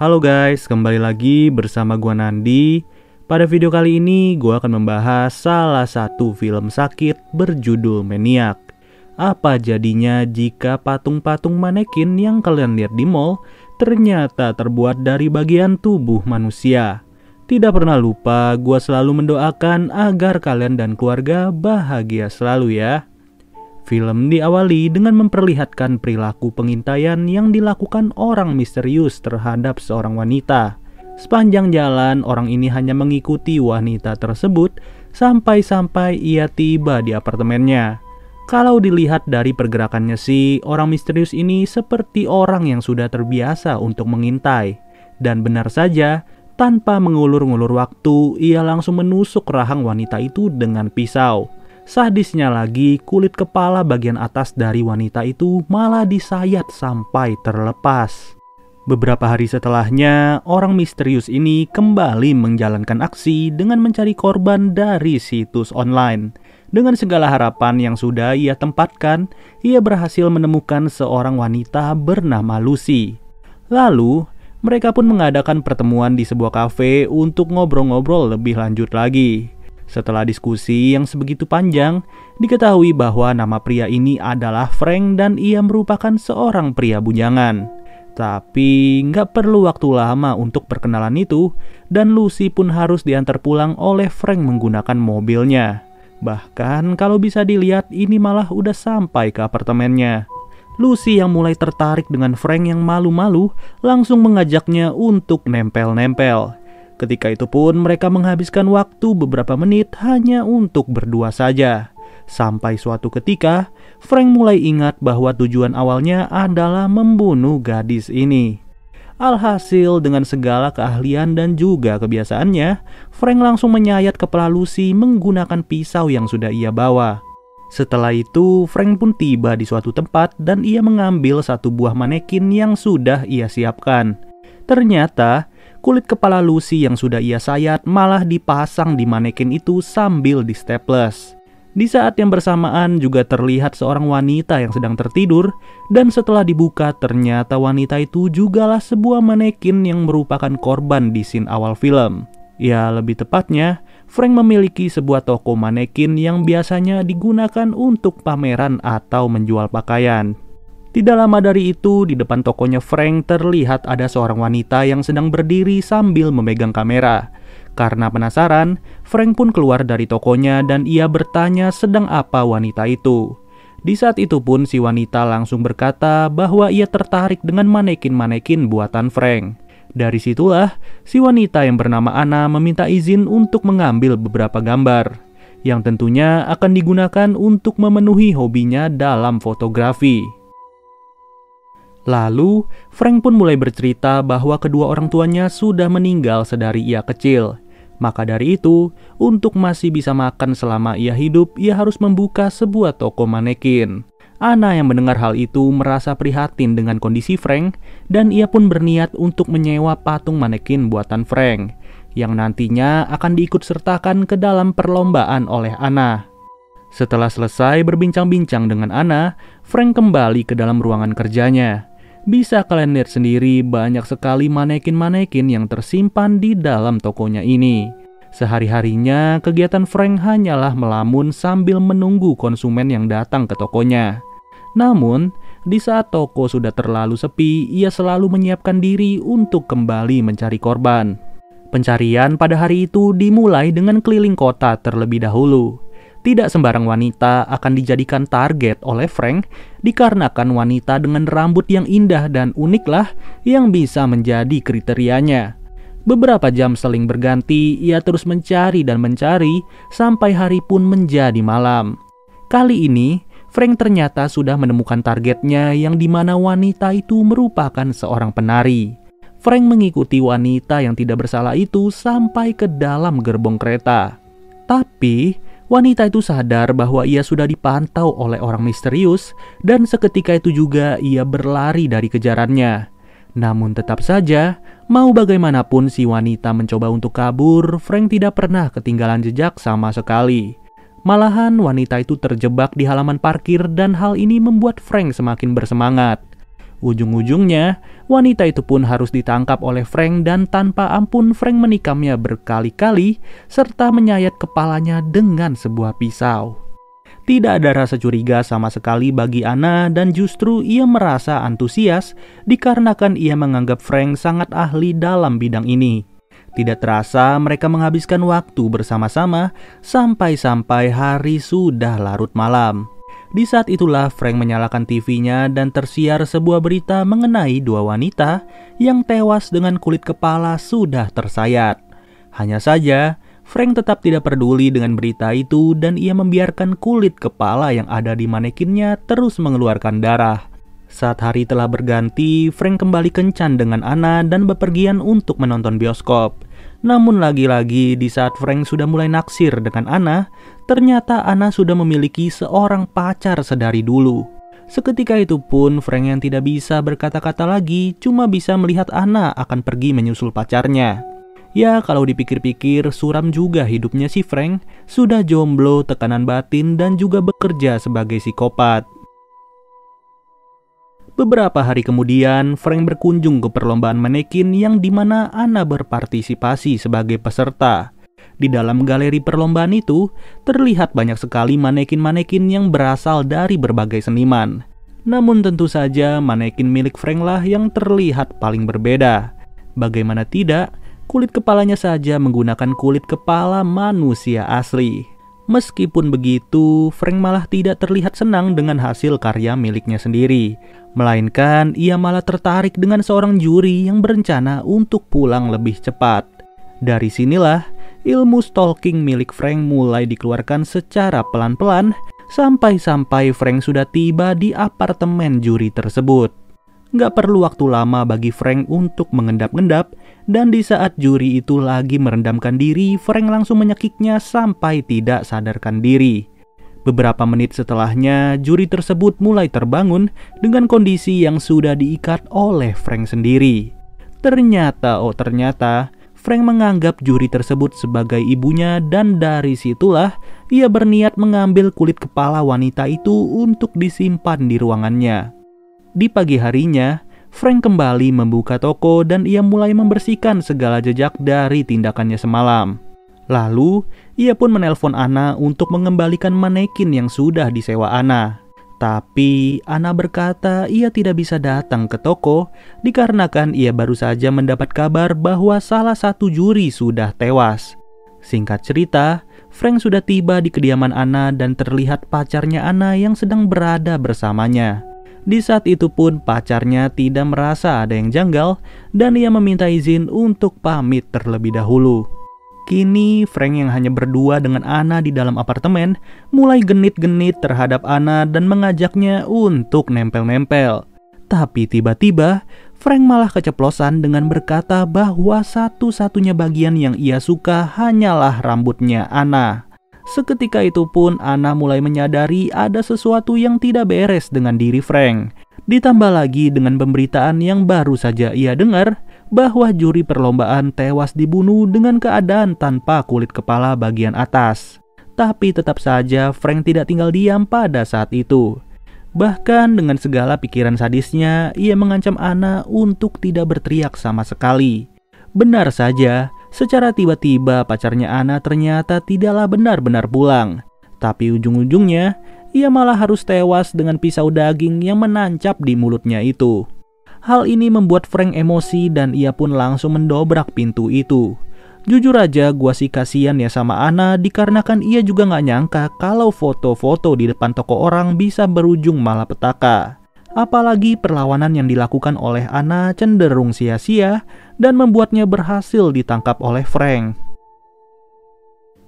Halo guys, kembali lagi bersama gua Nandi. Pada video kali ini gua akan membahas salah satu film sakit berjudul Maniac. Apa jadinya jika patung-patung manekin yang kalian lihat di mall ternyata terbuat dari bagian tubuh manusia? Tidak pernah lupa, gua selalu mendoakan agar kalian dan keluarga bahagia selalu ya. Film diawali dengan memperlihatkan perilaku pengintaian yang dilakukan orang misterius terhadap seorang wanita. Sepanjang jalan, orang ini hanya mengikuti wanita tersebut sampai-sampai ia tiba di apartemennya. Kalau dilihat dari pergerakannya sih, orang misterius ini seperti orang yang sudah terbiasa untuk mengintai. Dan benar saja, tanpa mengulur-ngulur waktu, ia langsung menusuk rahang wanita itu dengan pisau. Sadisnya lagi, kulit kepala bagian atas dari wanita itu malah disayat sampai terlepas. Beberapa hari setelahnya, orang misterius ini kembali menjalankan aksi dengan mencari korban dari situs online. Dengan segala harapan yang sudah ia tempatkan, ia berhasil menemukan seorang wanita bernama Lucy. Lalu, mereka pun mengadakan pertemuan di sebuah kafe untuk ngobrol-ngobrol lebih lanjut lagi. Setelah diskusi yang sebegitu panjang, diketahui bahwa nama pria ini adalah Frank dan ia merupakan seorang pria bujangan. Tapi nggak perlu waktu lama untuk perkenalan itu, dan Lucy pun harus diantar pulang oleh Frank menggunakan mobilnya. Bahkan kalau bisa dilihat ini malah udah sampai ke apartemennya. Lucy yang mulai tertarik dengan Frank yang malu-malu langsung mengajaknya untuk nempel-nempel. Ketika itu pun mereka menghabiskan waktu beberapa menit hanya untuk berdua saja. Sampai suatu ketika, Frank mulai ingat bahwa tujuan awalnya adalah membunuh gadis ini. Alhasil, dengan segala keahlian dan juga kebiasaannya, Frank langsung menyayat kepala Lucy menggunakan pisau yang sudah ia bawa. Setelah itu, Frank pun tiba di suatu tempat dan ia mengambil satu buah manekin yang sudah ia siapkan. Ternyata, kulit kepala Lucy yang sudah ia sayat malah dipasang di manekin itu sambil di staples. Di saat yang bersamaan juga terlihat seorang wanita yang sedang tertidur dan setelah dibuka ternyata wanita itu jugalah sebuah manekin yang merupakan korban di scene awal film. Ya lebih tepatnya, Frank memiliki sebuah toko manekin yang biasanya digunakan untuk pameran atau menjual pakaian. Tidak lama dari itu, di depan tokonya Frank terlihat ada seorang wanita yang sedang berdiri sambil memegang kamera. Karena penasaran, Frank pun keluar dari tokonya dan ia bertanya sedang apa wanita itu. Di saat itu pun si wanita langsung berkata bahwa ia tertarik dengan manekin-manekin buatan Frank. Dari situlah, si wanita yang bernama Anna meminta izin untuk mengambil beberapa gambar, yang tentunya akan digunakan untuk memenuhi hobinya dalam fotografi. Lalu, Frank pun mulai bercerita bahwa kedua orang tuanya sudah meninggal sedari ia kecil. Maka dari itu, untuk masih bisa makan selama ia hidup, ia harus membuka sebuah toko manekin. Ana yang mendengar hal itu merasa prihatin dengan kondisi Frank dan ia pun berniat untuk menyewa patung manekin buatan Frank yang nantinya akan diikutsertakan ke dalam perlombaan oleh Ana. Setelah selesai berbincang-bincang dengan Ana, Frank kembali ke dalam ruangan kerjanya bisa kalian lihat sendiri banyak sekali manekin-manekin yang tersimpan di dalam tokonya ini. Sehari-harinya, kegiatan Frank hanyalah melamun sambil menunggu konsumen yang datang ke tokonya. Namun, di saat toko sudah terlalu sepi, ia selalu menyiapkan diri untuk kembali mencari korban. Pencarian pada hari itu dimulai dengan keliling kota terlebih dahulu. Tidak sembarang wanita akan dijadikan target oleh Frank dikarenakan wanita dengan rambut yang indah dan uniklah yang bisa menjadi kriterianya. Beberapa jam seling berganti, ia terus mencari dan mencari sampai hari pun menjadi malam. Kali ini, Frank ternyata sudah menemukan targetnya yang dimana wanita itu merupakan seorang penari. Frank mengikuti wanita yang tidak bersalah itu sampai ke dalam gerbong kereta. Tapi, wanita itu sadar bahwa ia sudah dipantau oleh orang misterius dan seketika itu juga ia berlari dari kejarannya. Namun tetap saja, mau bagaimanapun si wanita mencoba untuk kabur, Frank tidak pernah ketinggalan jejak sama sekali. Malahan wanita itu terjebak di halaman parkir dan hal ini membuat Frank semakin bersemangat. Ujung-ujungnya, wanita itu pun harus ditangkap oleh Frank dan tanpa ampun Frank menikamnya berkali-kali serta menyayat kepalanya dengan sebuah pisau. Tidak ada rasa curiga sama sekali bagi Anna dan justru ia merasa antusias dikarenakan ia menganggap Frank sangat ahli dalam bidang ini. Tidak terasa mereka menghabiskan waktu bersama-sama sampai-sampai hari sudah larut malam. Di saat itulah Frank menyalakan TV-nya dan tersiar sebuah berita mengenai dua wanita yang tewas dengan kulit kepala sudah tersayat. Hanya saja, Frank tetap tidak peduli dengan berita itu dan ia membiarkan kulit kepala yang ada di manekinnya terus mengeluarkan darah. Saat hari telah berganti, Frank kembali kencan dengan Anna dan bepergian untuk menonton bioskop. Namun lagi-lagi di saat Frank sudah mulai naksir dengan Anna, ternyata Anna sudah memiliki seorang pacar sedari dulu. Seketika itu pun Frank yang tidak bisa berkata-kata lagi cuma bisa melihat Anna akan pergi menyusul pacarnya. Ya kalau dipikir-pikir suram juga hidupnya si Frank, sudah jomblo, tekanan batin dan juga bekerja sebagai psikopat. Beberapa hari kemudian, Frank berkunjung ke perlombaan manekin yang mana Anna berpartisipasi sebagai peserta. Di dalam galeri perlombaan itu, terlihat banyak sekali manekin-manekin yang berasal dari berbagai seniman. Namun tentu saja manekin milik Frank lah yang terlihat paling berbeda. Bagaimana tidak, kulit kepalanya saja menggunakan kulit kepala manusia asli. Meskipun begitu, Frank malah tidak terlihat senang dengan hasil karya miliknya sendiri. Melainkan, ia malah tertarik dengan seorang juri yang berencana untuk pulang lebih cepat. Dari sinilah, ilmu stalking milik Frank mulai dikeluarkan secara pelan-pelan, sampai-sampai Frank sudah tiba di apartemen juri tersebut. Gak perlu waktu lama bagi Frank untuk mengendap-endap, dan di saat juri itu lagi merendamkan diri, Frank langsung menyekiknya sampai tidak sadarkan diri. Beberapa menit setelahnya, juri tersebut mulai terbangun dengan kondisi yang sudah diikat oleh Frank sendiri. Ternyata, oh ternyata, Frank menganggap juri tersebut sebagai ibunya dan dari situlah ia berniat mengambil kulit kepala wanita itu untuk disimpan di ruangannya. Di pagi harinya, Frank kembali membuka toko dan ia mulai membersihkan segala jejak dari tindakannya semalam. Lalu, ia pun menelpon Anna untuk mengembalikan manekin yang sudah disewa Anna. Tapi, Anna berkata ia tidak bisa datang ke toko dikarenakan ia baru saja mendapat kabar bahwa salah satu juri sudah tewas. Singkat cerita, Frank sudah tiba di kediaman Anna dan terlihat pacarnya Anna yang sedang berada bersamanya. Di saat itu pun pacarnya tidak merasa ada yang janggal dan ia meminta izin untuk pamit terlebih dahulu. Kini Frank yang hanya berdua dengan Ana di dalam apartemen mulai genit-genit terhadap Ana dan mengajaknya untuk nempel-nempel. Tapi tiba-tiba Frank malah keceplosan dengan berkata bahwa satu-satunya bagian yang ia suka hanyalah rambutnya Ana. Seketika itu pun Anna mulai menyadari ada sesuatu yang tidak beres dengan diri Frank. Ditambah lagi dengan pemberitaan yang baru saja ia dengar bahwa juri perlombaan tewas dibunuh dengan keadaan tanpa kulit kepala bagian atas. Tapi tetap saja Frank tidak tinggal diam pada saat itu. Bahkan dengan segala pikiran sadisnya, ia mengancam Anna untuk tidak berteriak sama sekali. Benar saja, Secara tiba-tiba pacarnya Ana ternyata tidaklah benar-benar pulang. Tapi ujung-ujungnya, ia malah harus tewas dengan pisau daging yang menancap di mulutnya itu. Hal ini membuat Frank emosi dan ia pun langsung mendobrak pintu itu. Jujur aja gua sih kasihan ya sama Ana dikarenakan ia juga gak nyangka kalau foto-foto di depan toko orang bisa berujung malah petaka apalagi perlawanan yang dilakukan oleh Anna cenderung sia-sia dan membuatnya berhasil ditangkap oleh Frank.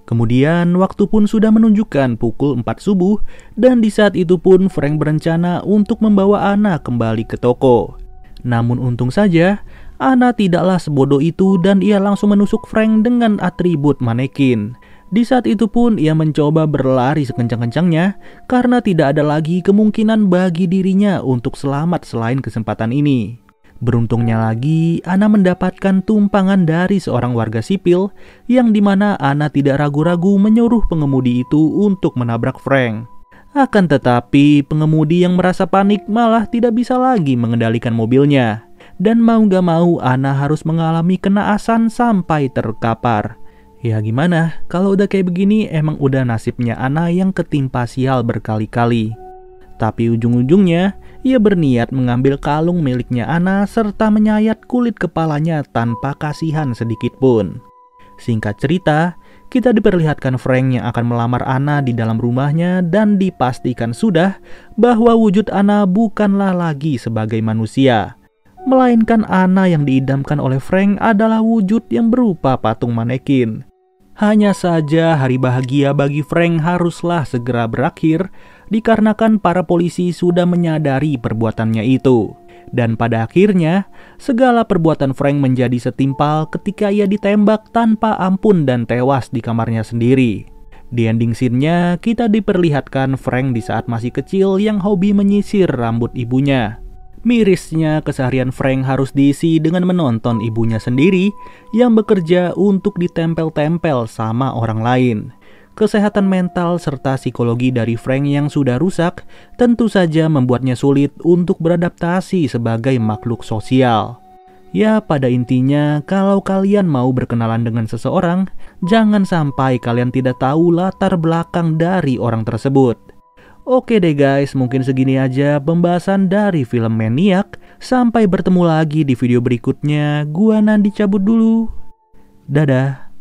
Kemudian waktu pun sudah menunjukkan pukul 4 subuh dan di saat itu pun Frank berencana untuk membawa Anna kembali ke toko. Namun untung saja, Anna tidaklah sebodoh itu dan ia langsung menusuk Frank dengan atribut manekin. Di saat itu pun ia mencoba berlari sekencang-kencangnya karena tidak ada lagi kemungkinan bagi dirinya untuk selamat selain kesempatan ini. Beruntungnya lagi, Ana mendapatkan tumpangan dari seorang warga sipil yang dimana Ana tidak ragu-ragu menyuruh pengemudi itu untuk menabrak Frank. Akan tetapi, pengemudi yang merasa panik malah tidak bisa lagi mengendalikan mobilnya. Dan mau gak mau, Ana harus mengalami kenaasan sampai terkapar. Ya gimana, kalau udah kayak begini emang udah nasibnya Ana yang ketimpa sial berkali-kali. Tapi ujung-ujungnya, ia berniat mengambil kalung miliknya Ana serta menyayat kulit kepalanya tanpa kasihan sedikit pun. Singkat cerita, kita diperlihatkan Frank yang akan melamar Ana di dalam rumahnya dan dipastikan sudah bahwa wujud Ana bukanlah lagi sebagai manusia, melainkan Ana yang diidamkan oleh Frank adalah wujud yang berupa patung manekin. Hanya saja hari bahagia bagi Frank haruslah segera berakhir dikarenakan para polisi sudah menyadari perbuatannya itu. Dan pada akhirnya, segala perbuatan Frank menjadi setimpal ketika ia ditembak tanpa ampun dan tewas di kamarnya sendiri. Di ending scene-nya, kita diperlihatkan Frank di saat masih kecil yang hobi menyisir rambut ibunya. Mirisnya, keseharian Frank harus diisi dengan menonton ibunya sendiri yang bekerja untuk ditempel-tempel sama orang lain. Kesehatan mental serta psikologi dari Frank yang sudah rusak tentu saja membuatnya sulit untuk beradaptasi sebagai makhluk sosial. Ya, pada intinya, kalau kalian mau berkenalan dengan seseorang, jangan sampai kalian tidak tahu latar belakang dari orang tersebut Oke deh guys, mungkin segini aja pembahasan dari film Maniac. Sampai bertemu lagi di video berikutnya. Gua Nandi cabut dulu. Dadah.